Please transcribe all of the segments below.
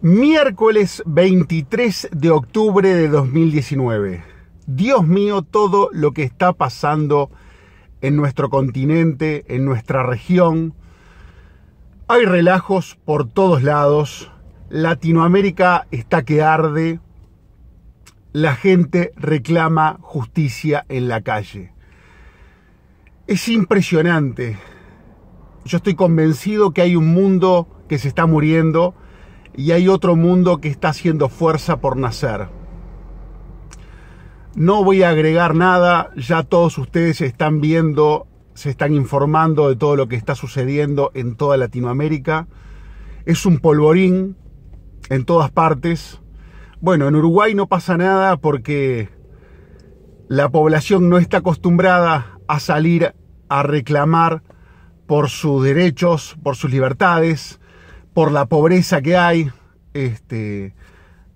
Miércoles 23 de octubre de 2019. Dios mío, todo lo que está pasando en nuestro continente, en nuestra región. Hay relajos por todos lados. Latinoamérica está que arde. La gente reclama justicia en la calle. Es impresionante. Yo estoy convencido que hay un mundo que se está muriendo y hay otro mundo que está haciendo fuerza por nacer. No voy a agregar nada, ya todos ustedes están viendo, se están informando de todo lo que está sucediendo en toda Latinoamérica. Es un polvorín en todas partes. Bueno, en Uruguay no pasa nada porque la población no está acostumbrada a salir a reclamar por sus derechos, por sus libertades por la pobreza que hay. Este,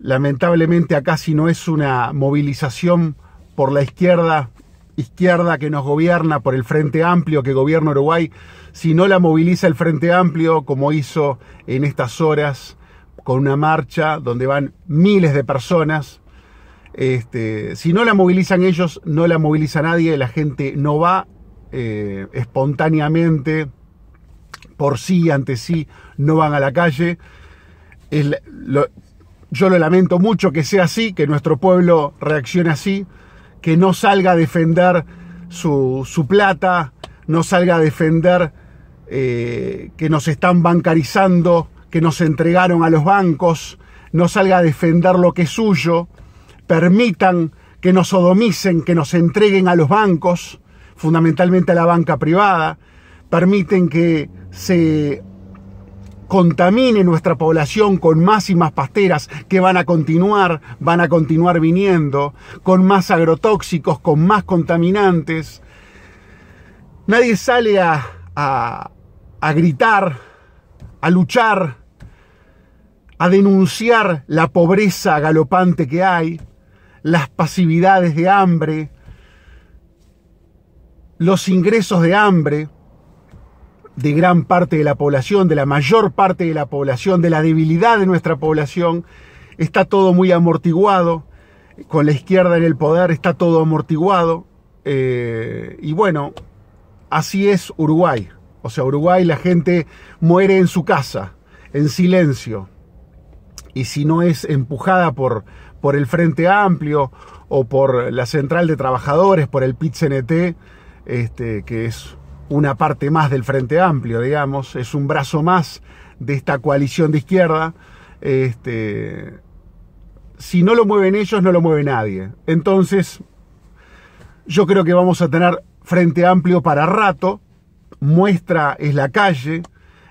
lamentablemente acá si no es una movilización por la izquierda, izquierda que nos gobierna, por el Frente Amplio que gobierna Uruguay, si no la moviliza el Frente Amplio como hizo en estas horas con una marcha donde van miles de personas, este, si no la movilizan ellos, no la moviliza nadie, la gente no va eh, espontáneamente por sí, ante sí, no van a la calle. yo lo lamento mucho que sea así, que nuestro pueblo reaccione así, que no salga a defender su, plata, no salga a defender eh, que nos están bancarizando, que nos entregaron a los bancos, no salga a defender lo que es suyo, permitan que nos odomicen que nos entreguen a los bancos, fundamentalmente a la banca privada, permiten que se contamine nuestra población con más y más pasteras que van a continuar, van a continuar viniendo, con más agrotóxicos, con más contaminantes. Nadie sale a, a gritar, a luchar, a denunciar la pobreza galopante que hay, las pasividades de hambre, los ingresos de hambre de gran parte de la población, de la mayor parte de la población, de la debilidad de nuestra población. Está todo muy amortiguado, con la izquierda en el poder está todo amortiguado. Eh, y bueno, así es Uruguay. O sea, Uruguay la gente muere en su casa, en silencio. Y si no es empujada por, por el Frente Amplio o por la Central de Trabajadores, por el PIT-CNT, este, que es una parte más del Frente Amplio, digamos, es un brazo más de esta coalición de izquierda. Este, si no lo mueven ellos, no lo mueve nadie. Entonces, yo creo que vamos a tener Frente Amplio para rato. Muestra es la calle,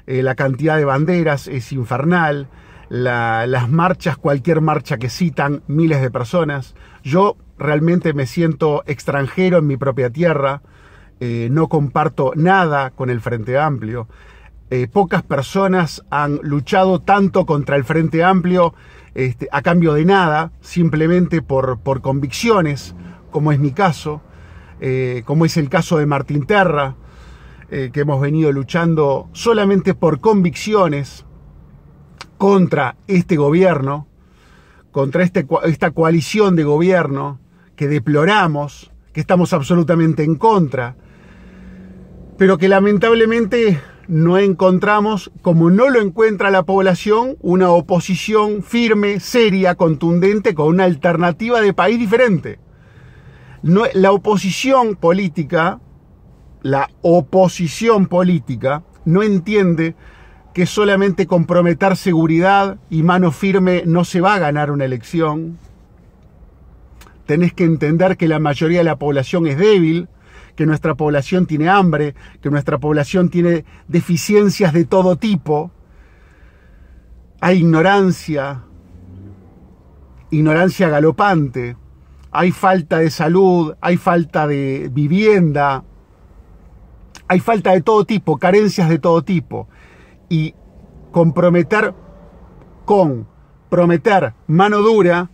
eh, la cantidad de banderas es infernal, las marchas, cualquier marcha que citan, miles de personas. Yo realmente me siento extranjero en mi propia tierra. Eh, no comparto nada con el Frente Amplio. Eh, pocas personas han luchado tanto contra el Frente Amplio este, a cambio de nada, simplemente por, por convicciones, como es mi caso, eh, como es el caso de Martín Terra, que hemos venido luchando solamente por convicciones contra este gobierno, contra este esta coalición de gobierno que deploramos, que estamos absolutamente en contra, pero que lamentablemente no encontramos, como no lo encuentra la población, una oposición firme, seria, contundente, con una alternativa de país diferente. la oposición política, la oposición política, no entiende que solamente comprometer seguridad y mano firme no se va a ganar una elección. Tenés que entender que la mayoría de la población es débil, que nuestra población tiene hambre, que nuestra población tiene deficiencias de todo tipo, hay ignorancia, ignorancia galopante, hay falta de salud, hay falta de vivienda, hay falta de todo tipo, carencias de todo tipo. Y comprometer con, prometer mano dura,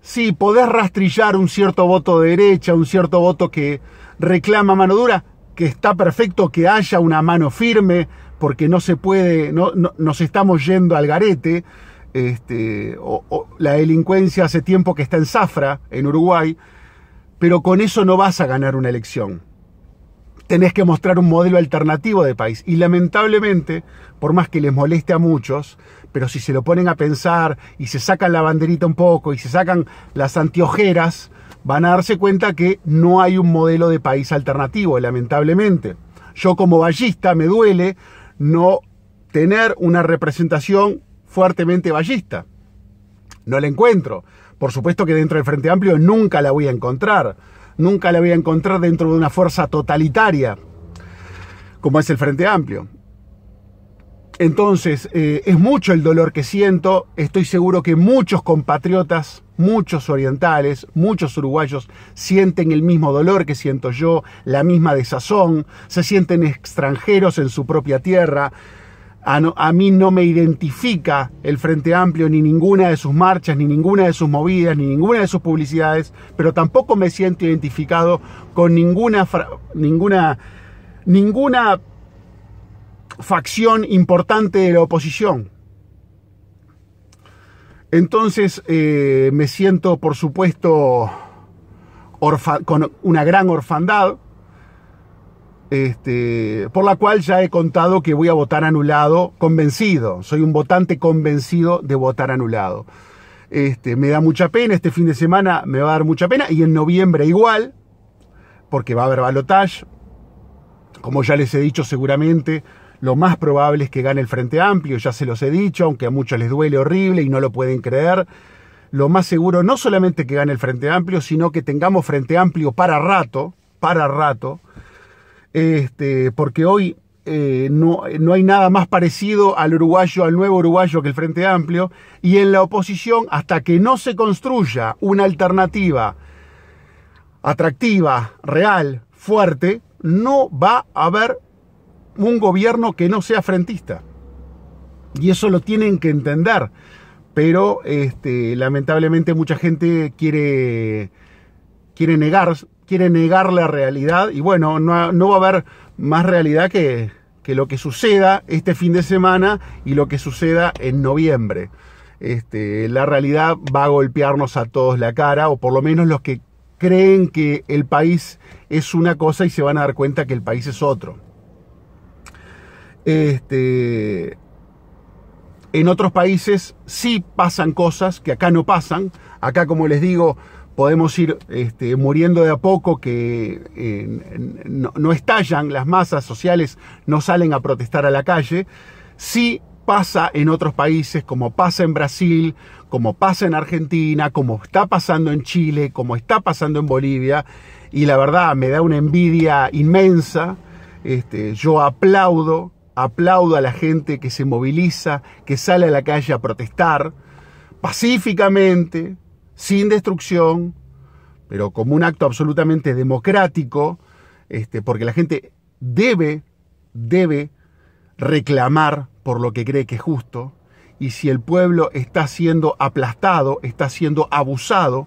sí, podés rastrillar un cierto voto de derecha, un cierto voto que reclama mano dura, que está perfecto que haya una mano firme, porque no se puede, no, nos estamos yendo al garete. Este, o, la delincuencia hace tiempo que está en zafra en Uruguay, pero con eso no vas a ganar una elección. Tenés que mostrar un modelo alternativo de país. Y lamentablemente, por más que les moleste a muchos, pero si se lo ponen a pensar y se sacan la banderita un poco y se sacan las antiojeras, van a darse cuenta que no hay un modelo de país alternativo, lamentablemente. Yo como ballista me duele no tener una representación fuertemente ballista. No la encuentro. Por supuesto que dentro del Frente Amplio nunca la voy a encontrar. Nunca la voy a encontrar dentro de una fuerza totalitaria como es el Frente Amplio. Entonces, eh, es mucho el dolor que siento, estoy seguro que muchos compatriotas, muchos orientales, muchos uruguayos sienten el mismo dolor que siento yo, la misma desazón, se sienten extranjeros en su propia tierra. A, a, mí no me identifica el Frente Amplio ni ninguna de sus marchas, ni ninguna de sus movidas, ni ninguna de sus publicidades, pero tampoco me siento identificado con ninguna, ninguna, ninguna facción importante de la oposición. Entonces eh, me siento, por supuesto, con una gran orfandad, este, por la cual ya he contado que voy a votar anulado convencido. Soy un votante convencido de votar anulado. Este, me da mucha pena, este fin de semana me va a dar mucha pena y en noviembre igual, porque va a haber balotage. Como ya les he dicho seguramente, lo más probable es que gane el Frente Amplio, ya se los he dicho, aunque a muchos les duele horrible y no lo pueden creer. Lo más seguro no solamente que gane el Frente Amplio, sino que tengamos Frente Amplio para rato, para rato, este, porque hoy eh, no, no, hay nada más parecido al uruguayo, al nuevo uruguayo que el Frente Amplio, y en la oposición, hasta que no se construya una alternativa atractiva, real, fuerte, no va a haber un gobierno que no sea frentista. Y eso lo tienen que entender. Pero este, lamentablemente mucha gente quiere, quiere, negar, quiere negar la realidad. Y bueno, no, no va a haber más realidad que, lo que suceda este fin de semana y lo que suceda en noviembre. Este, la realidad va a golpearnos a todos la cara, o por lo menos los que creen que el país es una cosa y se van a dar cuenta que el país es otro. Este, en otros países sí pasan cosas que acá no pasan. Acá, como les digo, podemos ir este, muriendo de a poco, que eh, no, estallan, las masas sociales no salen a protestar a la calle. Sí pasa en otros países, como pasa en Brasil, como pasa en Argentina, como está pasando en Chile, como está pasando en Bolivia. Y la verdad me da una envidia inmensa. Este, yo aplaudo Aplaudo a la gente que se moviliza, que sale a la calle a protestar, pacíficamente, sin destrucción, pero como un acto absolutamente democrático, este, porque la gente debe, debe reclamar por lo que cree que es justo, y si el pueblo está siendo aplastado, está siendo abusado,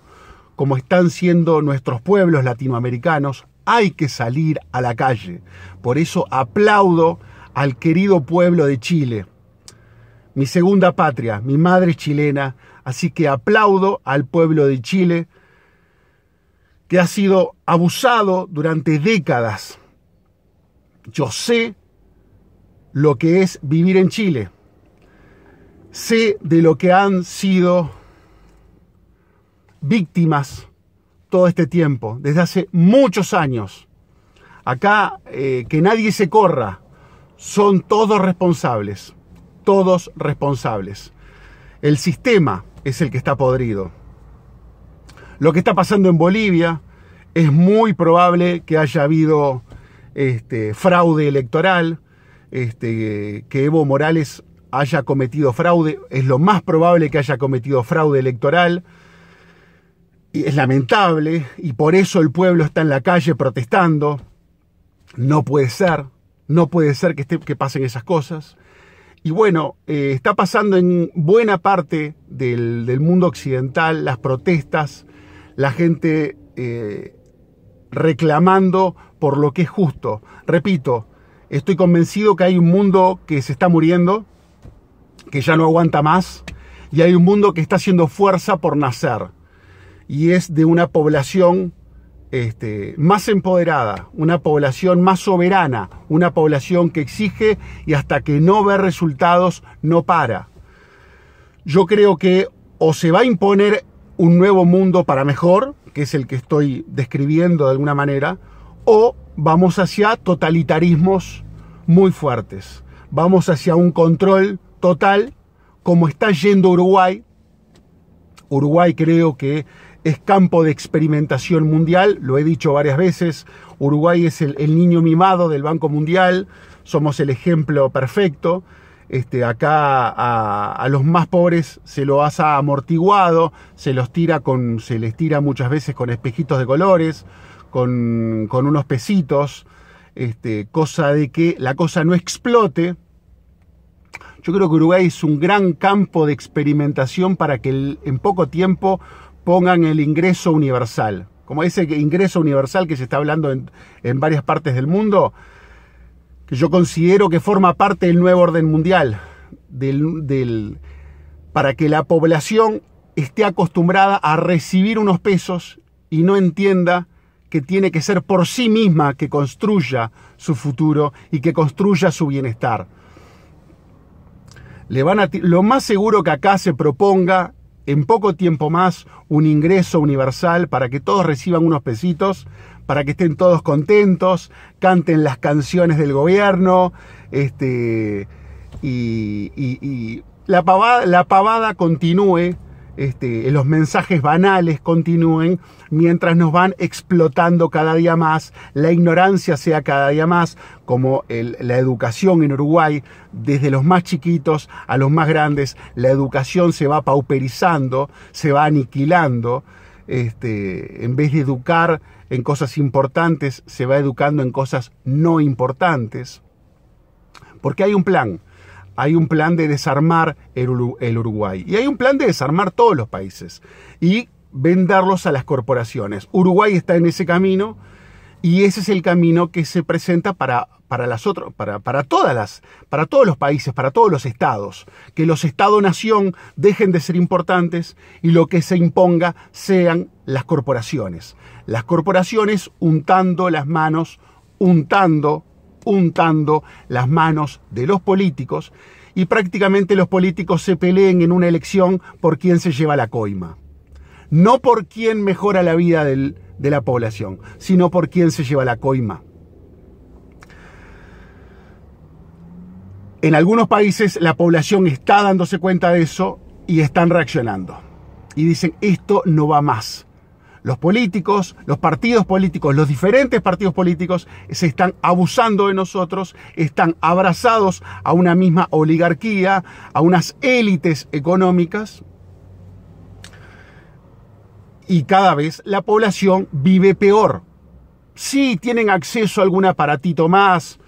como están siendo nuestros pueblos latinoamericanos, hay que salir a la calle. Por eso aplaudo al querido pueblo de Chile. Mi segunda patria, mi madre chilena, así que aplaudo al pueblo de Chile que ha sido abusado durante décadas. Yo sé lo que es vivir en Chile. Sé de lo que han sido víctimas todo este tiempo, desde hace muchos años. Acá, eh, que nadie se corra, son todos responsables, todos responsables. El sistema es el que está podrido. Lo que está pasando en Bolivia es muy probable que haya habido este, fraude electoral, este, que Evo Morales haya cometido fraude, es lo más probable que haya cometido fraude electoral. Y es lamentable y por eso el pueblo está en la calle protestando. No puede ser no puede ser que, esté, que pasen esas cosas. Y bueno, eh, está pasando en buena parte del, mundo occidental las protestas, la gente eh, reclamando por lo que es justo. Repito, estoy convencido que hay un mundo que se está muriendo, que ya no aguanta más, y hay un mundo que está haciendo fuerza por nacer, y es de una población este, más empoderada, una población más soberana, una población que exige y hasta que no ve resultados no para. Yo creo que o se va a imponer un nuevo mundo para mejor, que es el que estoy describiendo de alguna manera, o vamos hacia totalitarismos muy fuertes. Vamos hacia un control total, como está yendo Uruguay. Uruguay creo que es campo de experimentación mundial, lo he dicho varias veces, Uruguay es el, niño mimado del Banco Mundial, somos el ejemplo perfecto. Este, acá a, los más pobres se lo ha amortiguado, se los tira con, se les tira muchas veces con espejitos de colores, con, unos pesitos, este, cosa de que la cosa no explote. Yo creo que Uruguay es un gran campo de experimentación para que en poco tiempo pongan el ingreso universal. Como ese ingreso universal que se está hablando en, varias partes del mundo, que yo considero que forma parte del nuevo orden mundial, del, para que la población esté acostumbrada a recibir unos pesos y no entienda que tiene que ser por sí misma que construya su futuro y que construya su bienestar. Le van lo más seguro que acá se proponga en poco tiempo más un ingreso universal para que todos reciban unos pesitos, para que estén todos contentos, canten las canciones del gobierno, este, y, y, y la pavada, la pavada continúe este, los mensajes banales continúen mientras nos van explotando cada día más, la ignorancia sea cada día más, como la educación en Uruguay, desde los más chiquitos a los más grandes, la educación se va pauperizando, se va aniquilando, este, en vez de educar en cosas importantes, se va educando en cosas no importantes, porque hay un plan, hay un plan de desarmar el, Uruguay y hay un plan de desarmar todos los países y venderlos a las corporaciones. Uruguay está en ese camino y ese es el camino que se presenta para, las otras para, todas las, para todos los países, para todos los estados. Que los estados nación dejen de ser importantes y lo que se imponga sean las corporaciones. Las corporaciones untando las manos, untando juntando las manos de los políticos y prácticamente los políticos se peleen en una elección por quién se lleva la coima. No por quién mejora la vida de la población, sino por quién se lleva la coima. En algunos países la población está dándose cuenta de eso y están reaccionando. Y dicen, esto no va más los políticos, los partidos políticos, los diferentes partidos políticos se están abusando de nosotros, están abrazados a una misma oligarquía, a unas élites económicas. Y cada vez la población vive peor. Sí, tienen acceso a algún aparatito más,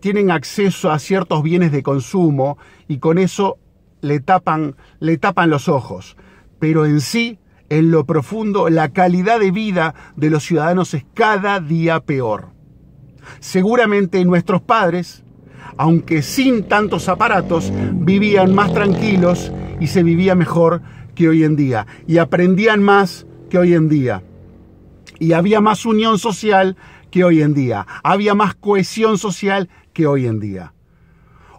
tienen acceso a ciertos bienes de consumo y con eso le tapan, le tapan los ojos. Pero en sí en lo profundo, la calidad de vida de los ciudadanos es cada día peor. Seguramente nuestros padres, aunque sin tantos aparatos, vivían más tranquilos y se vivía mejor que hoy en día. Y aprendían más que hoy en día. Y había más unión social que hoy en día. Había más cohesión social que hoy en día.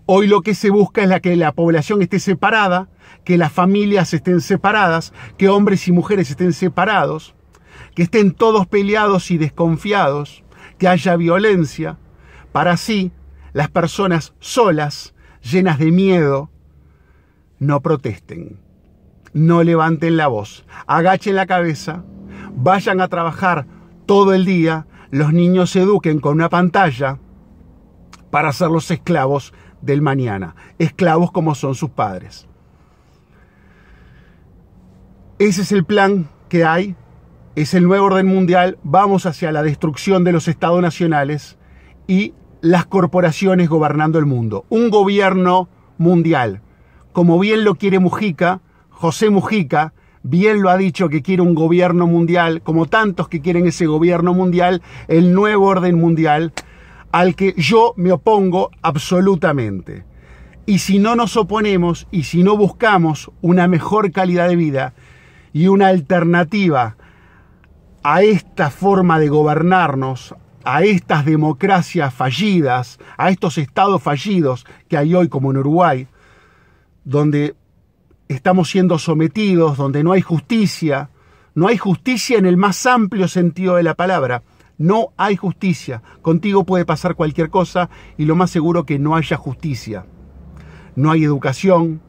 Hoy lo que se busca es la que la población esté separada, que las familias estén separadas, que hombres y mujeres estén separados, que estén todos peleados y desconfiados, que haya violencia, para así las personas solas, llenas de miedo, no protesten, no levanten la voz, agachen la cabeza, vayan a trabajar todo el día, los niños se eduquen con una pantalla para ser los esclavos del mañana, esclavos como son sus padres. Ese es el plan que hay, es el nuevo orden mundial, vamos hacia la destrucción de los estados nacionales y las corporaciones gobernando el mundo. Un gobierno mundial. Como bien lo quiere Mujica, José Mujica, bien lo ha dicho que quiere un gobierno mundial, como tantos que quieren ese gobierno mundial, el nuevo orden mundial al que yo me opongo absolutamente. Y si no nos oponemos y si no buscamos una mejor calidad de vida y una alternativa a esta forma de gobernarnos, a estas democracias fallidas, a estos estados fallidos que hay hoy como en Uruguay, donde estamos siendo sometidos, donde no hay justicia, no hay justicia en el más amplio sentido de la palabra, no hay justicia. Contigo puede pasar cualquier cosa y lo más seguro que no haya justicia. No hay educación,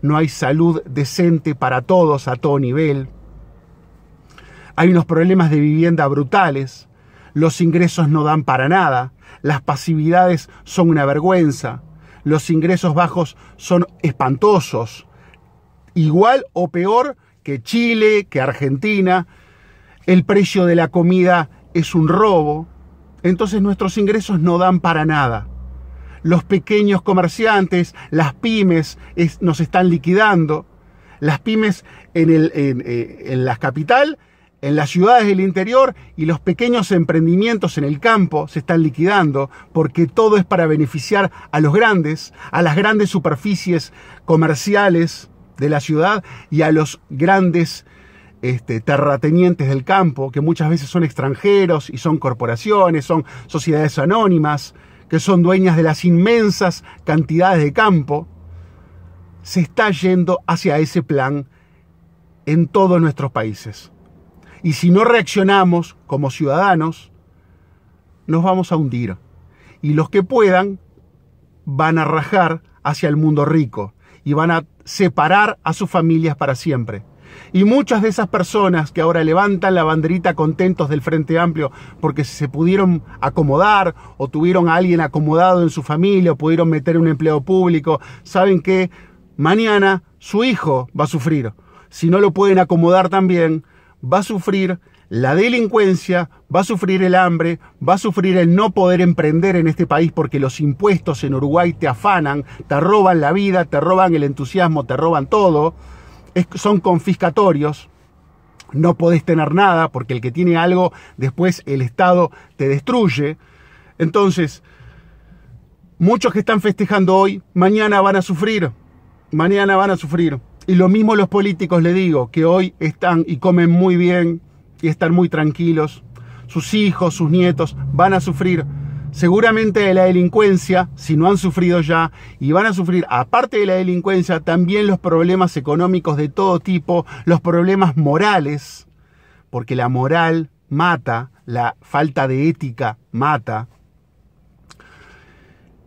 no hay salud decente para todos a todo nivel. Hay unos problemas de vivienda brutales, los ingresos no dan para nada, las pasividades son una vergüenza, los ingresos bajos son espantosos, igual o peor que Chile, que Argentina, el precio de la comida es un robo, entonces nuestros ingresos no dan para nada. Los pequeños comerciantes, las pymes nos están liquidando. Las pymes en, en eh, la capital, en las ciudades del interior y los pequeños emprendimientos en el campo se están liquidando porque todo es para beneficiar a los grandes, a las grandes superficies comerciales de la ciudad y a los grandes este, terratenientes del campo, que muchas veces son extranjeros y son corporaciones, son sociedades anónimas, que son dueñas de las inmensas cantidades de campo, se está yendo hacia ese plan en todos nuestros países. Y si no reaccionamos como ciudadanos, nos vamos a hundir. Y los que puedan van a rajar hacia el mundo rico y van a separar a sus familias para siempre. Y muchas de esas personas que ahora levantan la banderita contentos del Frente Amplio porque se pudieron acomodar o tuvieron a alguien acomodado en su familia o pudieron meter un empleo público, saben que mañana su hijo va a sufrir. Si no lo pueden acomodar también, va a sufrir la delincuencia, va a sufrir el hambre, va a sufrir el no poder emprender en este país porque los impuestos en Uruguay te afanan, te roban la vida, te roban el entusiasmo, te roban todo son confiscatorios. No podés tener nada porque el que tiene algo, después el Estado te destruye. Entonces, muchos que están festejando hoy, mañana van a sufrir. Mañana van a sufrir. Y lo mismo los políticos, le digo, que hoy están y comen muy bien y están muy tranquilos. Sus hijos, sus nietos van a sufrir seguramente de la delincuencia, si no han sufrido ya, y van a sufrir, aparte de la delincuencia, también los problemas económicos de todo tipo, los problemas morales, porque la moral mata, la falta de ética mata,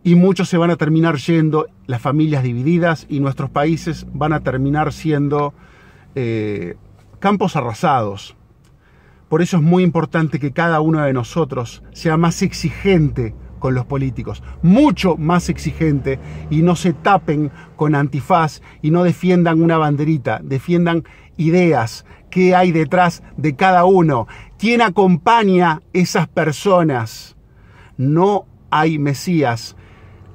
y muchos se van a terminar yendo, las familias divididas y nuestros países van a terminar siendo eh, campos arrasados. Por eso es muy importante que cada uno de nosotros sea más exigente con los políticos, mucho más exigente, y no se tapen con antifaz y no defiendan una banderita, defiendan ideas, que hay detrás de cada uno, quién acompaña esas personas. No hay Mesías,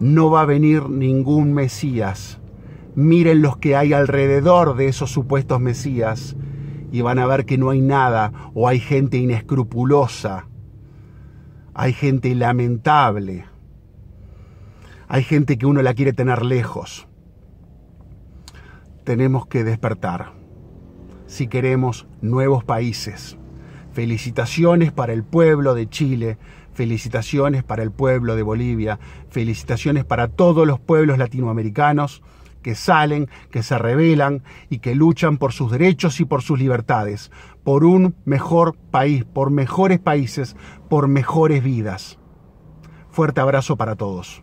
no va a venir ningún Mesías. Miren los que hay alrededor de esos supuestos Mesías y van a ver que no hay nada o hay gente inescrupulosa, hay gente lamentable, hay gente que uno la quiere tener lejos. Tenemos que despertar si queremos nuevos países. Felicitaciones para el pueblo de Chile, felicitaciones para el pueblo de Bolivia, felicitaciones para todos los pueblos latinoamericanos que salen, que se rebelan y que luchan por sus derechos y por sus libertades, por un mejor país, por mejores países, por mejores vidas. Fuerte abrazo para todos.